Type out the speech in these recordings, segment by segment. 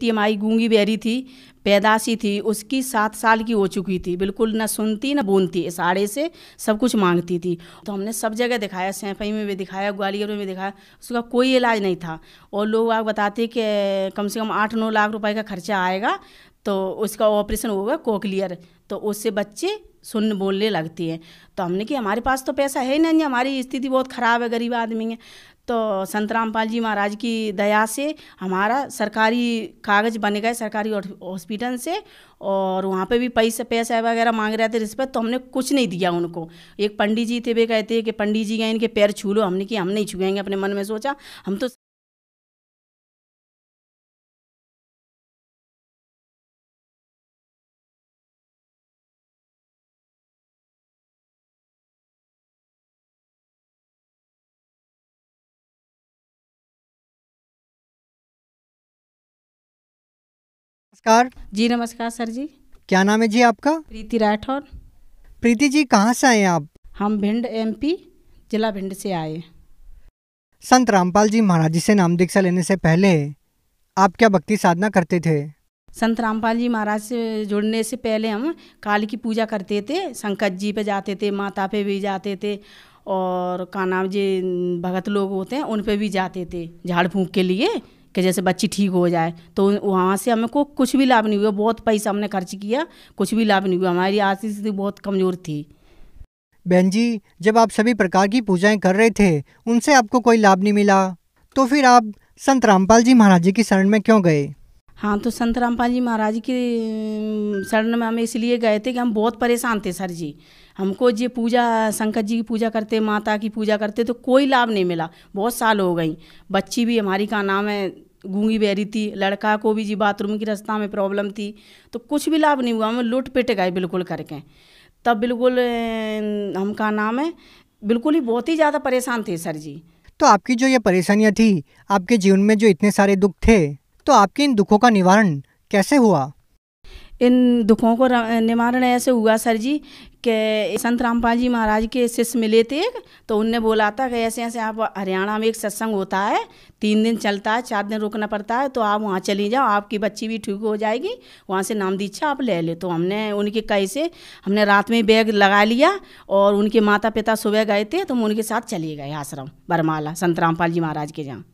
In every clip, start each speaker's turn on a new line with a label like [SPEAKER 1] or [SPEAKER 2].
[SPEAKER 1] बेटी हमारी गूंगी बैरी थी पैदाशी थी उसकी सात साल की हो चुकी थी बिल्कुल ना सुनती ना बोलती साड़े से सब कुछ मांगती थी तो हमने सब जगह दिखाया सैफई में भी दिखाया ग्वालियर में भी दिखाया उसका कोई इलाज नहीं था और लोग आग बताते कि कम से कम आठ नौ लाख रुपए का खर्चा आएगा तो उसका ऑपरेशन होगा कोकलियर तो उससे बच्चे सुन बोलने लगती हैं तो हमने कि हमारे पास तो पैसा है नहीं हमारी स्थिति बहुत ख़राब है गरीब आदमी है तो संत रामपाल जी महाराज की दया से हमारा सरकारी कागज़ बन गए सरकारी हॉस्पिटल से और वहाँ पे भी पैसा पैसा वगैरह मांग रहे थे रिश्वत तो हमने कुछ नहीं दिया उनको एक पंडित जी थे वे कहते हैं कि पंडित जी गए इनके पैर छू लो हमने कि हम नहीं छुएंगे अपने मन में सोचा हम तो नमस्कार जी नमस्कार सर जी
[SPEAKER 2] क्या नाम है जी आपका प्रीति राठौर प्रीति जी कहाँ से आए आप
[SPEAKER 1] हम भिंड एमपी जिला भिंड से आए
[SPEAKER 2] संत रामपाल जी महाराज जी से नाम दीक्षा लेने से पहले आप क्या भक्ति साधना करते थे
[SPEAKER 1] संत रामपाल जी महाराज से जुड़ने से पहले हम काल की पूजा करते थे संकट जी पे जाते थे माता पे भी जाते थे और का नाम जी भगत लोग होते हैं उन पे भी जाते थे झाड़ फूँक के लिए कि जैसे बच्ची ठीक हो जाए तो वहाँ से हमको कुछ भी लाभ नहीं हुआ बहुत पैसा हमने खर्च किया कुछ भी लाभ नहीं हुआ हमारी आर्थिक स्थिति बहुत कमज़ोर थी
[SPEAKER 2] बहन जी जब आप सभी प्रकार की पूजाएं कर रहे थे उनसे आपको कोई लाभ नहीं मिला तो फिर आप संत रामपाल जी महाराज जी की शरण में क्यों गए
[SPEAKER 1] हाँ तो संत रामपाल जी महाराज के शरण में हम इसलिए गए थे कि हम बहुत परेशान थे सर जी हमको ये पूजा शंकर जी की पूजा करते माता की पूजा करते तो कोई लाभ नहीं मिला बहुत साल हो गई बच्ची भी हमारी का नाम है गूंगी बहरी थी लड़का को भी जी बाथरूम की रास्ता में प्रॉब्लम थी तो कुछ भी लाभ नहीं हुआ हम लुट पिट गए बिल्कुल करके तब बिल्कुल हम का नाम है बिल्कुल ही बहुत ही ज़्यादा परेशान थे सर जी
[SPEAKER 2] तो आपकी जो ये परेशानियाँ थी आपके जीवन में जो इतने सारे दुख थे तो आपके इन दुखों का निवारण कैसे हुआ
[SPEAKER 1] इन दुखों को निवारण ऐसे हुआ सर जी के संत रामपाल जी महाराज के शिष्य मिले थे तो उनने बोला था कि ऐसे ऐसे आप हरियाणा में एक सत्संग होता है तीन दिन चलता है चार दिन रुकना पड़ता है तो आप वहाँ चली जाओ आपकी बच्ची भी ठीक हो जाएगी वहाँ से नाम दीक्षा आप ले ले तो हमने उनके कई से हमने रात में बैग लगा लिया और उनके माता पिता सुबह गए थे तो हम उनके साथ चले गए आश्रम बरमाला संत रामपाल जी महाराज के जहाँ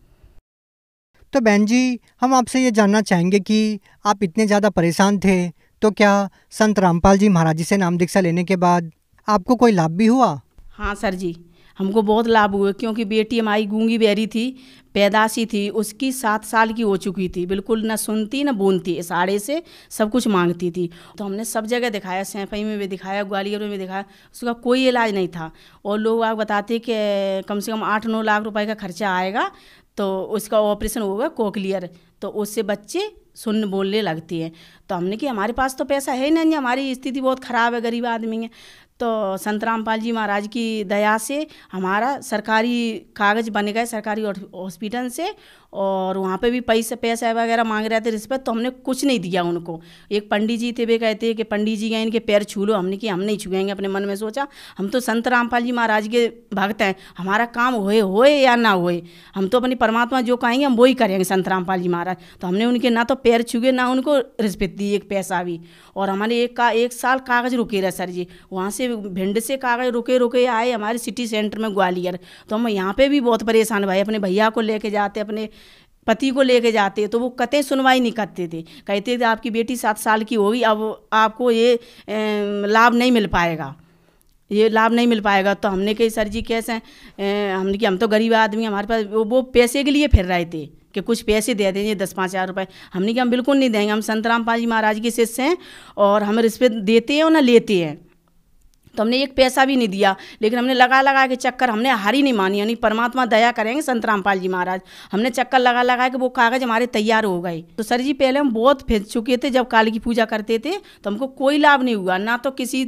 [SPEAKER 2] तो बहन जी हम आपसे ये जानना चाहेंगे कि आप इतने ज़्यादा परेशान थे तो क्या संत रामपाल जी महाराज जी से नाम दीक्षा लेने के बाद आपको कोई लाभ भी हुआ
[SPEAKER 1] हाँ सर जी हमको बहुत लाभ हुए क्योंकि बेटी हमारी गूंगी बैरी थी पैदाशी थी उसकी सात साल की हो चुकी थी बिल्कुल ना सुनती ना बोलती साड़े से सब कुछ मांगती थी तो हमने सब जगह दिखाया सैफई में भी दिखाया ग्वालियर में भी दिखाया उसका कोई इलाज नहीं था और लोग आप बताते कि कम से कम आठ नौ लाख रुपए का खर्चा आएगा तो उसका ऑपरेशन होगा कोकलियर तो उससे बच्चे सुन बोलने लगती हैं तो हमने कि हमारे पास तो पैसा है नहीं हमारी स्थिति बहुत ख़राब है गरीब आदमी है तो संत रामपाल जी महाराज की दया से हमारा सरकारी कागज़ बन गए सरकारी हॉस्पिटल से और वहाँ पे भी पैसे पैसा वगैरह मांग रहे थे रिश्वत तो हमने कुछ नहीं दिया उनको एक पंडित जी थे वे कहते हैं कि पंडित जी गए इनके पैर छू लो हमने कि हम नहीं छुएंगे अपने मन में सोचा हम तो संत रामपाल जी महाराज के भक्त हैं हमारा काम होए होए या ना होए हम तो अपनी परमात्मा जो कहेंगे हम वही करेंगे संत रामपाल जी महाराज तो हमने उनके ना तो पैर छूए ना उनको रिश्वत दी एक पैसा भी और हमारे एक का एक साल कागज़ रुके रहे सर जी वहाँ से भिंड से कागज़ रुके रुके आए हमारे सिटी सेंटर में ग्वालियर तो हम यहाँ पर भी बहुत परेशान भाई अपने भैया को लेके जाते अपने पति को लेके जाते तो वो कतें सुनवाई नहीं करते थे कहते थे आपकी बेटी सात साल की होगी अब आपको ये लाभ नहीं मिल पाएगा ये लाभ नहीं मिल पाएगा तो हमने कही सर जी कैसे हैं हमने कि हम तो गरीब आदमी हमारे पास वो, वो पैसे के लिए फिर रहे थे कि कुछ पैसे दे देंगे दस पाँच हज़ार रुपये हमने कि हम बिल्कुल नहीं देंगे हम संतराम पाजी महाराज के शिष्य हैं और हम रिश्वत देते हैं और ना लेते हैं तो हमने एक पैसा भी नहीं दिया लेकिन हमने लगा लगा के चक्कर हमने हारी नहीं मानी यानी परमात्मा दया करेंगे संत रामपाल जी महाराज हमने चक्कर लगा लगा के वो कागज़ हमारे तैयार हो गए तो सर जी पहले हम बहुत फेंक चुके थे जब काली की पूजा करते थे तो हमको कोई लाभ नहीं हुआ ना तो किसी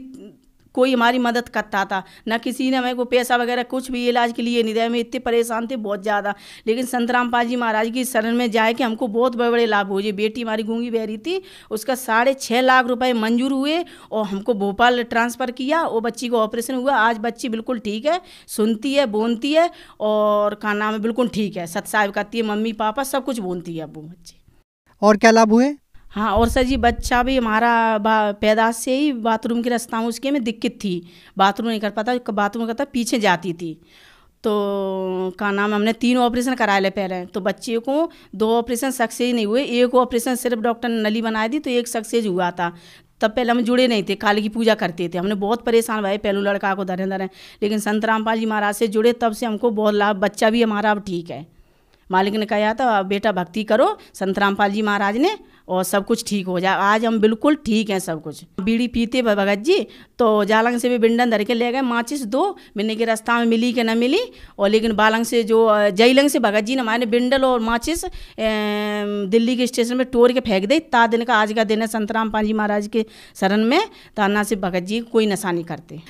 [SPEAKER 1] कोई हमारी मदद करता था ना किसी ने हमें को पैसा वगैरह कुछ भी इलाज के लिए नहीं दिया हमें इतने परेशान थे बहुत ज़्यादा लेकिन संत रामपाल जी महाराज की शरण में जाए कि हमको बहुत बड़े बड़े लाभ हुए बेटी हमारी गूंगी बह रही थी उसका साढ़े छः लाख रुपये मंजूर हुए और हमको भोपाल ट्रांसफ़र किया और बच्ची को ऑपरेशन हुआ आज बच्ची बिल्कुल ठीक है सुनती है बोलती है और का नाम है बिल्कुल ठीक है साहब कहती है मम्मी पापा सब कुछ बोलती है अब वो बच्ची और क्या लाभ हुए हाँ और सर जी बच्चा भी हमारा पैदाश से ही बाथरूम की रास्ता उसके में दिक्कत थी बाथरूम नहीं कर पाता बाथरूम करता पीछे जाती थी तो का नाम हमने तीन ऑपरेशन कराए ले पहले तो बच्चे को दो ऑपरेशन सक्सेस नहीं हुए एक ऑपरेशन सिर्फ डॉक्टर ने नली बनाई दी तो एक सक्सेस हुआ था तब पहले हम जुड़े नहीं थे काली की पूजा करते थे हमने बहुत परेशान भाई पहलू लड़का को धरें धरें लेकिन संत रामपाल जी महाराज से जुड़े तब से हमको बहुत लाभ बच्चा भी हमारा अब ठीक है मालिक ने कहा था तो बेटा भक्ति करो संत रामपाल जी महाराज ने और सब कुछ ठीक हो जाए आज हम बिल्कुल ठीक हैं सब कुछ बीड़ी पीते भगत जी तो जालंग से भी बिंडन धर के ले गए माचिस दो मिलने के रास्ता में मिली कि न मिली और लेकिन बालंग से जो जयलंग से भगत जी ने हमारे बिंडल और माचिस दिल्ली के स्टेशन में टोर के फेंक दे ता दिन का आज का दिन है संत रामपाल जी महाराज के शरण में ताना से भगत जी कोई नशा नहीं करते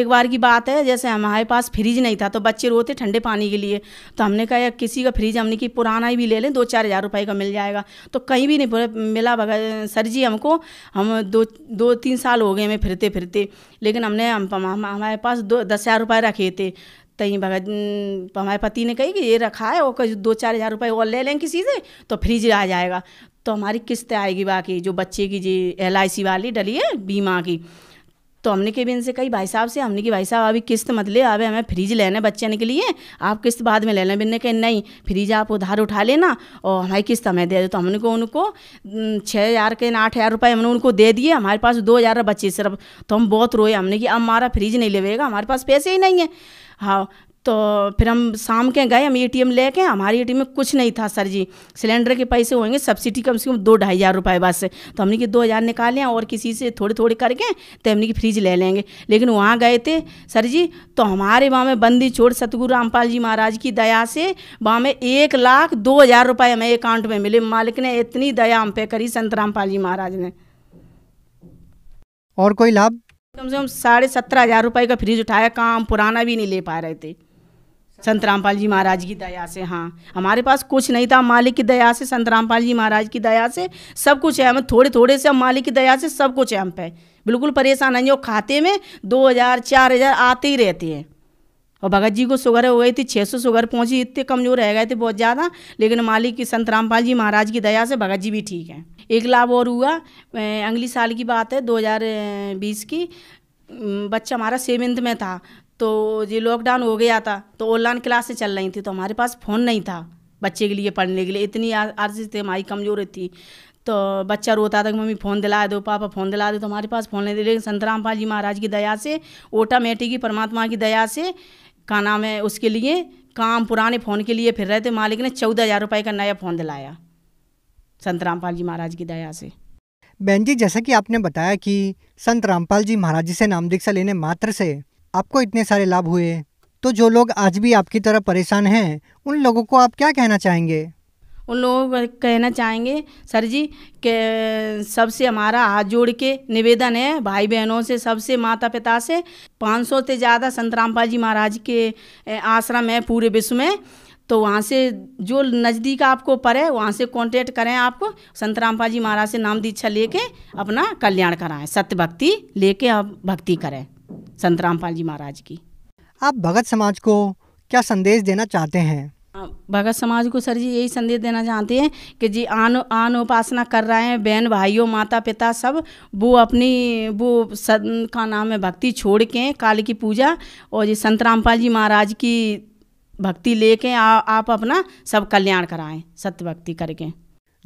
[SPEAKER 1] एक बार की बात है जैसे हमारे पास फ्रिज नहीं था तो बच्चे रोते ठंडे पानी के लिए तो हमने कहा किसी का फ्रिज हमने कि पुराना ही भी ले लें दो चार हज़ार रुपये का मिल जाएगा तो कहीं भी नहीं मिला भगत सर जी हमको हम दो दो तीन साल हो गए हमें फिरते फिरते लेकिन हमने हम, हमारे पास दो दस हज़ार रुपये रखे थे तई भगत हमारे पति ने कही कि ये रखा है और दो चार हज़ार रुपये और ले लें किसी से तो फ्रिज आ जाएगा तो हमारी किस्त आएगी बाकी जो बच्चे की जी एल वाली डली है बीमा की तो हमने के भी इनसे कही भाई साहब से हमने कि भाई साहब अभी किस्त मत ले अभी हमें फ्रिज लेना है बच्चे के लिए आप किस्त बाद में ले लेना बिन्ने कहे नहीं फ्रिज आप उधार उठा लेना और हमारी किस्त हमें दे दो तो हमने को उनको छः हज़ार के आठ हज़ार रुपये हमने उनको दे दिए हमारे पास दो हज़ार बच्चे सिर्फ तो हम बहुत रोए हमने कि अब हमारा फ्रिज नहीं लेवेगा हमारे पास पैसे ही नहीं है हाँ तो फिर हम शाम के गए हम एटीएम लेके हमारे एटीएम में कुछ नहीं था सर जी सिलेंडर के पैसे होंगे सब्सिडी कम से कम दो ढाई हज़ार रुपये बस तो हमने कि दो हज़ार निकाले और किसी से थोड़े थोड़े करके तो हमने कि फ्रिज ले लेंगे लेकिन वहाँ गए थे सर जी तो हमारे वहाँ में बंदी छोड़ सतगुरु रामपाल जी महाराज की दया से वहाँ में एक लाख दो हज़ार रुपये हमें अकाउंट में मिले मालिक ने इतनी दया हम पे करी संत रामपाल जी महाराज ने और कोई लाभ कम से कम साढ़े सत्रह हज़ार रुपये का फ्रिज उठाया काम पुराना भी नहीं ले पा रहे थे संत रामपाल जी महाराज की दया से हाँ हमारे पास कुछ नहीं था मालिक की दया से संत रामपाल जी महाराज की दया से सब कुछ है हमें थोड़े थोड़े से मालिक की दया से सब कुछ है हम पे बिल्कुल परेशान नहीं हो खाते में दो हज़ार चार हज़ार आते ही रहते हैं और भगत जी को शुगर हो गई थी छः सौ शुगर पहुँची इतने कमजोर रह गए थे बहुत ज़्यादा लेकिन मालिक की संत रामपाल जी महाराज की दया से भगत जी भी ठीक हैं एक लाभ और हुआ अगली साल की बात है बीस की बच्चा हमारा सेवन्थ में था तो ये लॉकडाउन हो गया था तो ऑनलाइन क्लासें चल रही थी तो हमारे पास फ़ोन नहीं था बच्चे के लिए पढ़ने के लिए इतनी आर्थिक थी हमारी कमज़ोर थी तो बच्चा रोता था कि मम्मी फ़ोन दिला दो पापा फ़ोन दिला दो तो हमारे पास फ़ोन नहीं दे लेकिन संतराम जी महाराज की दया से ऑटोमेटिक की परमात्मा की दया से का नाम है उसके लिए काम पुराने फ़ोन के लिए फिर रहे थे मालिक ने चौदह हज़ार रुपये का नया फ़ोन दिलाया संत रामपाल जी महाराज की दया से
[SPEAKER 2] बहन जी जैसा कि आपने बताया कि संत रामपाल जी महाराज जी से नाम दीक्षा लेने मात्र से आपको इतने सारे लाभ हुए तो जो लोग आज भी आपकी तरह परेशान हैं उन लोगों को आप क्या कहना चाहेंगे
[SPEAKER 1] उन लोगों को कहना चाहेंगे सर जी के सबसे हमारा हाथ जोड़ के निवेदन है भाई बहनों से सबसे माता पिता से 500 से ज़्यादा संत रामपाल जी महाराज के आश्रम है पूरे विश्व में तो वहाँ से जो नज़दीक आपको पड़े वहाँ से कांटेक्ट करें आपको संत रामपाल जी महाराज से नाम दीक्षा लेके अपना कल्याण कराएं सत्य भक्ति लेके आप भक्ति करें संत रामपाल जी महाराज की
[SPEAKER 2] आप भगत समाज को क्या संदेश देना चाहते हैं
[SPEAKER 1] हाँ, भगत समाज को सर जी यही संदेश देना चाहते हैं कि जी आन आन उपासना कर रहे हैं बहन भाइयों माता पिता सब वो अपनी वो सद का नाम है भक्ति छोड़ के काल की पूजा और जी संत रामपाल जी महाराज की भक्ति लेके आप अपना सब कल्याण कराएं सत्य भक्ति करके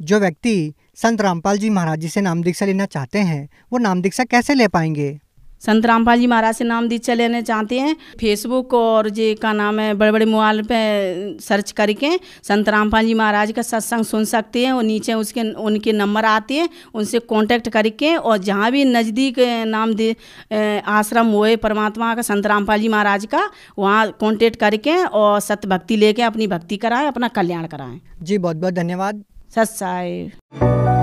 [SPEAKER 1] जो व्यक्ति संत
[SPEAKER 2] रामपाल जी महाराज जी से नाम दीक्षा लेना चाहते हैं वो नाम दीक्षा कैसे ले पाएंगे
[SPEAKER 1] संत रामपाल जी महाराज से नाम दीक्षा लेना चाहते हैं फेसबुक और जे का नाम है बड़े बड़े मोबाइल पे सर्च करके संत रामपाल जी महाराज का सत्संग सुन सकते हैं और नीचे उसके उनके नंबर आते हैं उनसे कांटेक्ट करके और जहाँ भी नज़दीक नाम दे आश्रम हुए परमात्मा का संत रामपाल जी महाराज का वहाँ कॉन्टेक्ट करके और सत्य भक्ति लेके अपनी भक्ति कराएं अपना कल्याण कराएं जी बहुत बहुत धन्यवाद सत साई